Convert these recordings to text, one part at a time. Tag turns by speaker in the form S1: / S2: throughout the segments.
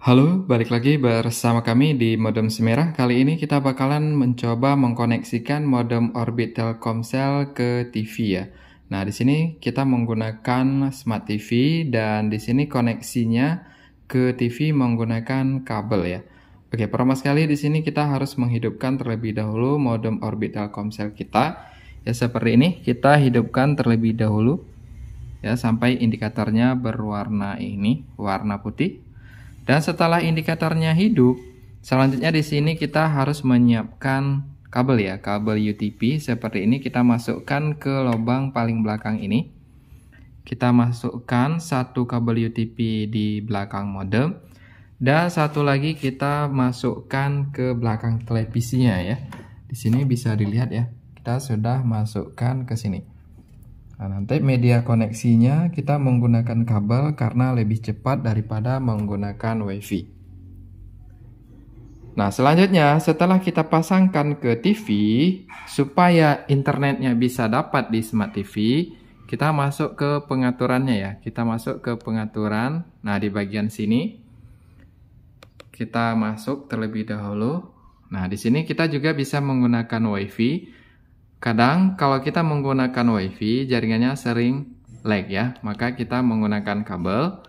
S1: Halo, balik lagi bersama kami di Modem Semerah. Kali ini kita bakalan mencoba mengkoneksikan modem Orbit Telkomsel ke TV ya. Nah, di sini kita menggunakan Smart TV dan di sini koneksinya ke TV menggunakan kabel ya. Oke, pertama sekali di sini kita harus menghidupkan terlebih dahulu modem Orbit Telkomsel kita. Ya seperti ini, kita hidupkan terlebih dahulu ya sampai indikatornya berwarna ini, warna putih. Dan setelah indikatornya hidup, selanjutnya di sini kita harus menyiapkan kabel ya, kabel UTP seperti ini kita masukkan ke lubang paling belakang ini. Kita masukkan satu kabel UTP di belakang modem dan satu lagi kita masukkan ke belakang televisinya ya. Di sini bisa dilihat ya, kita sudah masukkan ke sini. Nah, nanti media koneksinya kita menggunakan kabel karena lebih cepat daripada menggunakan WiFi. Nah, selanjutnya setelah kita pasangkan ke TV, supaya internetnya bisa dapat di Smart TV, kita masuk ke pengaturannya ya. Kita masuk ke pengaturan. Nah, di bagian sini kita masuk terlebih dahulu. Nah, di sini kita juga bisa menggunakan WiFi Kadang kalau kita menggunakan WiFi jaringannya sering lag ya, maka kita menggunakan kabel.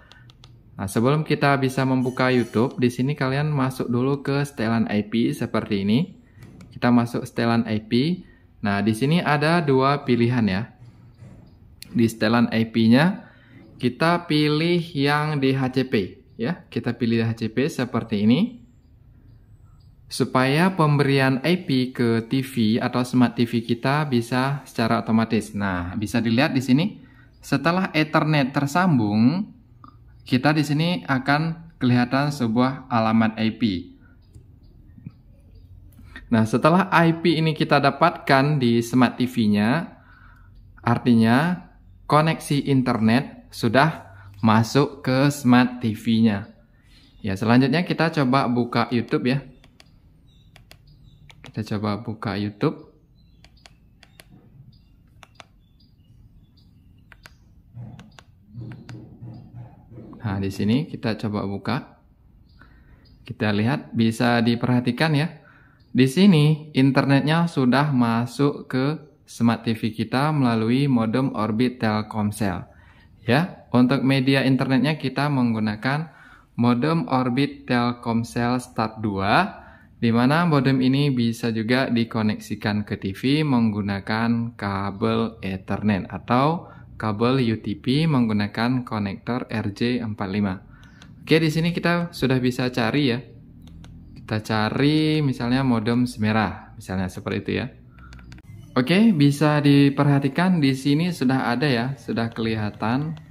S1: Nah, sebelum kita bisa membuka YouTube, di sini kalian masuk dulu ke setelan IP seperti ini. Kita masuk setelan IP. Nah, di sini ada dua pilihan ya. Di setelan IP-nya kita pilih yang di HCP ya. Kita pilih HCP seperti ini supaya pemberian IP ke TV atau smart TV kita bisa secara otomatis. Nah, bisa dilihat di sini setelah Ethernet tersambung, kita di sini akan kelihatan sebuah alamat IP. Nah, setelah IP ini kita dapatkan di smart TV-nya, artinya koneksi internet sudah masuk ke smart TV-nya. Ya, selanjutnya kita coba buka YouTube ya. Kita coba buka YouTube. Nah, di sini kita coba buka. Kita lihat bisa diperhatikan ya. Di sini internetnya sudah masuk ke smart TV kita melalui modem Orbit Telkomsel. Ya, untuk media internetnya kita menggunakan modem Orbit Telkomsel Start 2 di mana modem ini bisa juga dikoneksikan ke TV menggunakan kabel Ethernet atau kabel UTP menggunakan konektor RJ45. Oke, di sini kita sudah bisa cari ya. Kita cari misalnya modem semerah, misalnya seperti itu ya. Oke, bisa diperhatikan di sini sudah ada ya, sudah kelihatan.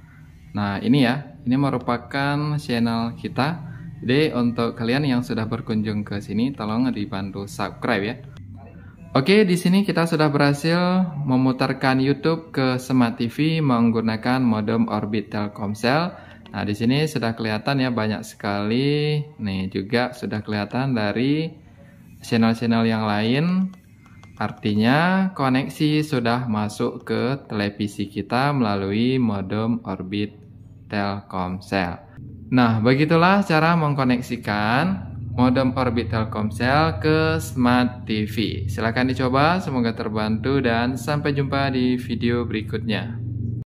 S1: Nah, ini ya, ini merupakan channel kita. Jadi untuk kalian yang sudah berkunjung ke sini, tolong dibantu subscribe ya. Oke, di sini kita sudah berhasil memutarkan YouTube ke Smart TV menggunakan modem Orbit Telkomsel. Nah, di sini sudah kelihatan ya banyak sekali. Nih juga sudah kelihatan dari channel-channel yang lain. Artinya koneksi sudah masuk ke televisi kita melalui modem Orbit Telkomsel. Nah, begitulah cara mengkoneksikan modem Orbit Telkomsel ke Smart TV. Silahkan dicoba, semoga terbantu dan sampai jumpa di video berikutnya.